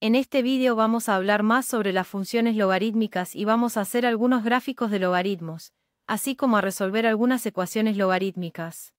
En este vídeo vamos a hablar más sobre las funciones logarítmicas y vamos a hacer algunos gráficos de logaritmos, así como a resolver algunas ecuaciones logarítmicas.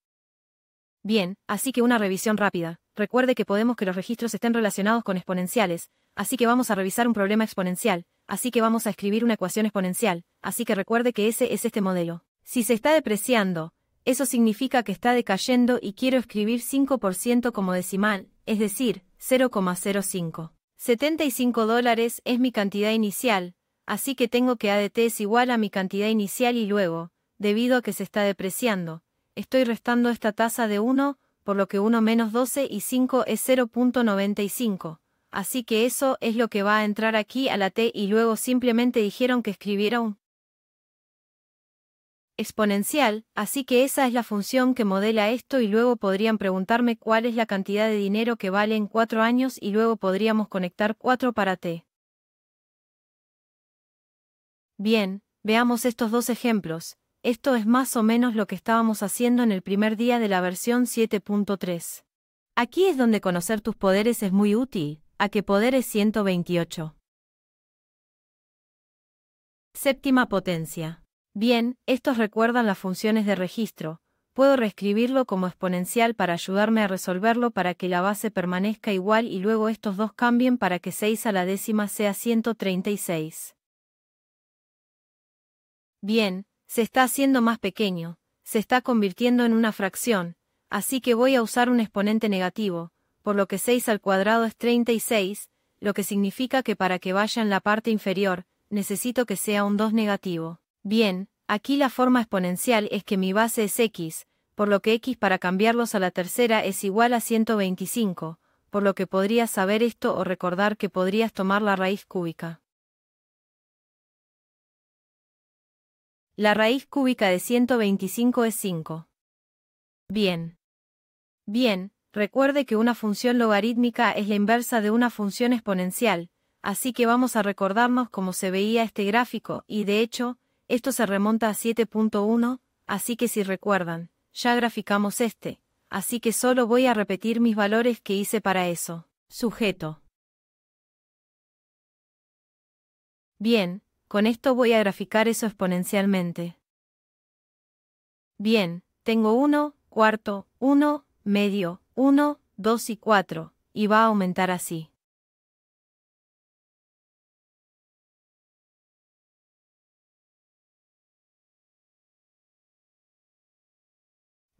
Bien, así que una revisión rápida. Recuerde que podemos que los registros estén relacionados con exponenciales, así que vamos a revisar un problema exponencial, así que vamos a escribir una ecuación exponencial, así que recuerde que ese es este modelo. Si se está depreciando, eso significa que está decayendo y quiero escribir 5% como decimal, es decir, 0,05. 75 dólares es mi cantidad inicial, así que tengo que ADT es igual a mi cantidad inicial y luego, debido a que se está depreciando, estoy restando esta tasa de 1, por lo que 1 menos 12 y 5 es 0.95. Así que eso es lo que va a entrar aquí a la T y luego simplemente dijeron que escribiera un exponencial, así que esa es la función que modela esto y luego podrían preguntarme cuál es la cantidad de dinero que vale en 4 años y luego podríamos conectar 4 para t. Bien, veamos estos dos ejemplos, esto es más o menos lo que estábamos haciendo en el primer día de la versión 7.3. Aquí es donde conocer tus poderes es muy útil, a que poder es 128. Séptima potencia. Bien, estos recuerdan las funciones de registro, puedo reescribirlo como exponencial para ayudarme a resolverlo para que la base permanezca igual y luego estos dos cambien para que 6 a la décima sea 136. Bien, se está haciendo más pequeño, se está convirtiendo en una fracción, así que voy a usar un exponente negativo, por lo que 6 al cuadrado es 36, lo que significa que para que vaya en la parte inferior, necesito que sea un 2 negativo. Bien, aquí la forma exponencial es que mi base es x, por lo que x para cambiarlos a la tercera es igual a 125, por lo que podrías saber esto o recordar que podrías tomar la raíz cúbica. La raíz cúbica de 125 es 5. Bien. Bien, recuerde que una función logarítmica es la inversa de una función exponencial, así que vamos a recordarnos cómo se veía este gráfico, y de hecho, esto se remonta a 7.1, así que si recuerdan, ya graficamos este, así que solo voy a repetir mis valores que hice para eso. Sujeto. Bien, con esto voy a graficar eso exponencialmente. Bien, tengo 1, cuarto, 1, medio, 1, 2 y 4, y va a aumentar así.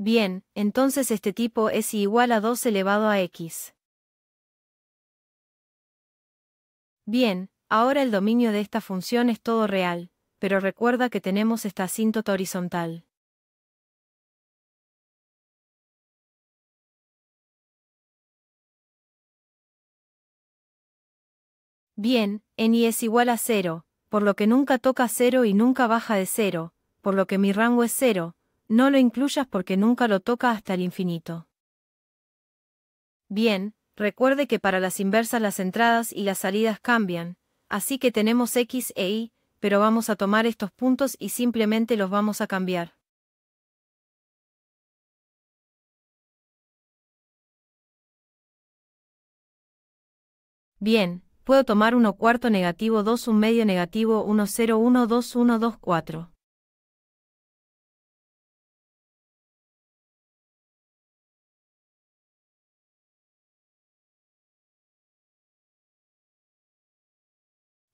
Bien, entonces este tipo es igual a 2 elevado a x. Bien, ahora el dominio de esta función es todo real, pero recuerda que tenemos esta asíntota horizontal. Bien, en y es igual a 0, por lo que nunca toca 0 y nunca baja de 0, por lo que mi rango es 0, no lo incluyas porque nunca lo toca hasta el infinito. Bien, recuerde que para las inversas las entradas y las salidas cambian, así que tenemos X e Y, pero vamos a tomar estos puntos y simplemente los vamos a cambiar. Bien, puedo tomar 1 cuarto negativo 2 1 medio negativo 1 0 1 2 1 2 4.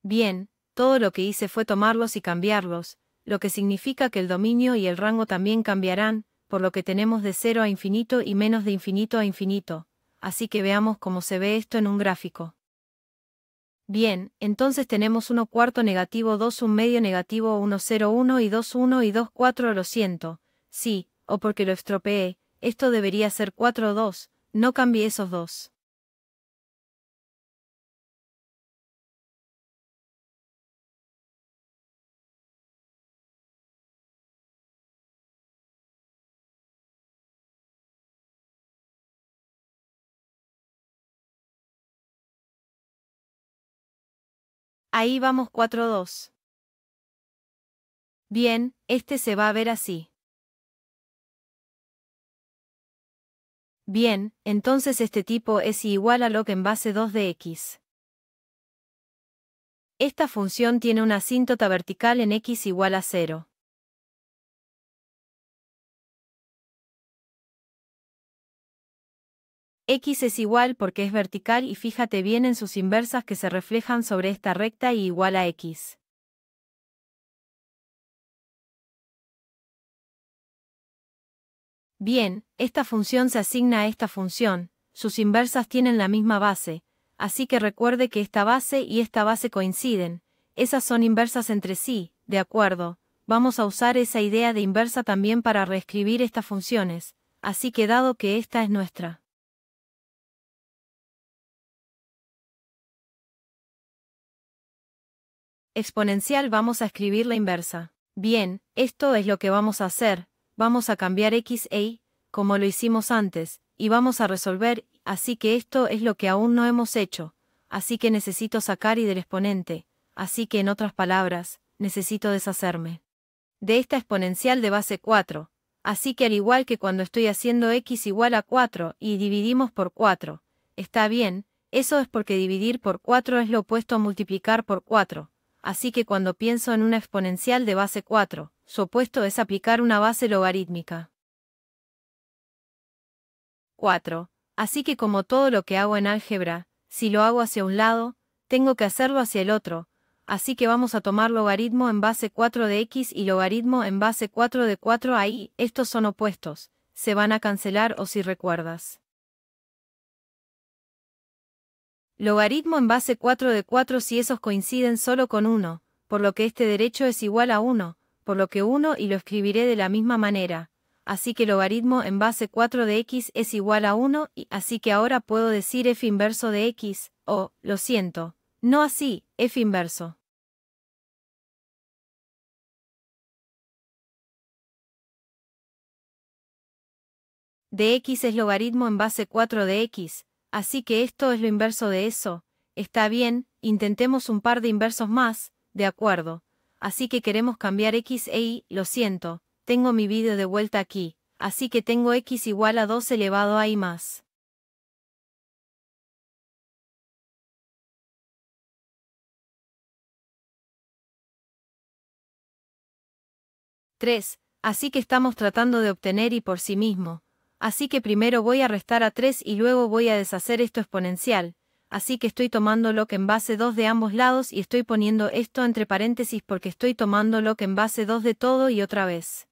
Bien, todo lo que hice fue tomarlos y cambiarlos, lo que significa que el dominio y el rango también cambiarán, por lo que tenemos de 0 a infinito y menos de infinito a infinito, así que veamos cómo se ve esto en un gráfico. Bien, entonces tenemos 1 cuarto negativo 2 1 medio negativo 1 0 1 y 2 1 y 2 4 lo siento, sí, o porque lo estropeé, esto debería ser 4 2, no cambie esos dos. Ahí vamos 4-2. Bien, este se va a ver así. Bien, entonces este tipo es igual a log en base 2 de x. Esta función tiene una asíntota vertical en x igual a 0. X es igual porque es vertical y fíjate bien en sus inversas que se reflejan sobre esta recta y igual a X. Bien, esta función se asigna a esta función, sus inversas tienen la misma base, así que recuerde que esta base y esta base coinciden, esas son inversas entre sí, de acuerdo, vamos a usar esa idea de inversa también para reescribir estas funciones, así que dado que esta es nuestra exponencial vamos a escribir la inversa. Bien, esto es lo que vamos a hacer, vamos a cambiar x e y, como lo hicimos antes, y vamos a resolver, así que esto es lo que aún no hemos hecho, así que necesito sacar y del exponente, así que en otras palabras, necesito deshacerme de esta exponencial de base 4, así que al igual que cuando estoy haciendo x igual a 4 y dividimos por 4, está bien, eso es porque dividir por 4 es lo opuesto a multiplicar por 4, así que cuando pienso en una exponencial de base 4, su opuesto es aplicar una base logarítmica. 4. Así que como todo lo que hago en álgebra, si lo hago hacia un lado, tengo que hacerlo hacia el otro, así que vamos a tomar logaritmo en base 4 de x y logaritmo en base 4 de 4 ahí, estos son opuestos, se van a cancelar o si recuerdas. Logaritmo en base 4 de 4 si esos coinciden solo con 1, por lo que este derecho es igual a 1, por lo que 1 y lo escribiré de la misma manera. Así que logaritmo en base 4 de x es igual a 1 y así que ahora puedo decir f inverso de x, o, lo siento, no así, f inverso. de x es logaritmo en base 4 de x, Así que esto es lo inverso de eso. Está bien, intentemos un par de inversos más, de acuerdo. Así que queremos cambiar x e y, lo siento, tengo mi vídeo de vuelta aquí, así que tengo x igual a 2 elevado a y más. Así que estamos tratando de obtener y por sí mismo. Así que primero voy a restar a 3 y luego voy a deshacer esto exponencial, así que estoy tomando log en base 2 de ambos lados y estoy poniendo esto entre paréntesis porque estoy tomando log en base 2 de todo y otra vez.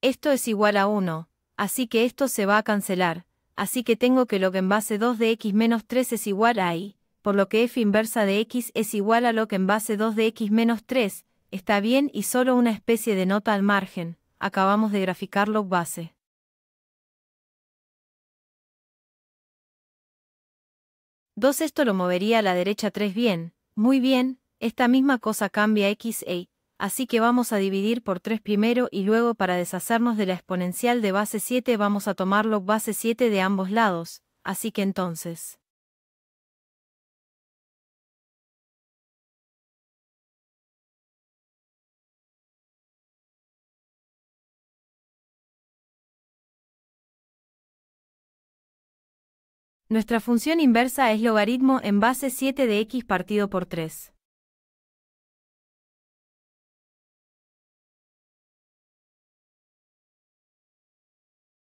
Esto es igual a 1, así que esto se va a cancelar, así que tengo que log en base 2 de x menos 3 es igual a y por lo que f inversa de x es igual a lo que en base 2 de x menos 3, está bien y solo una especie de nota al margen, acabamos de graficar log base. Dos esto lo movería a la derecha 3 bien, muy bien, esta misma cosa cambia x e, así que vamos a dividir por 3 primero y luego para deshacernos de la exponencial de base 7 vamos a tomar log base 7 de ambos lados, así que entonces. Nuestra función inversa es logaritmo en base 7 de x partido por 3.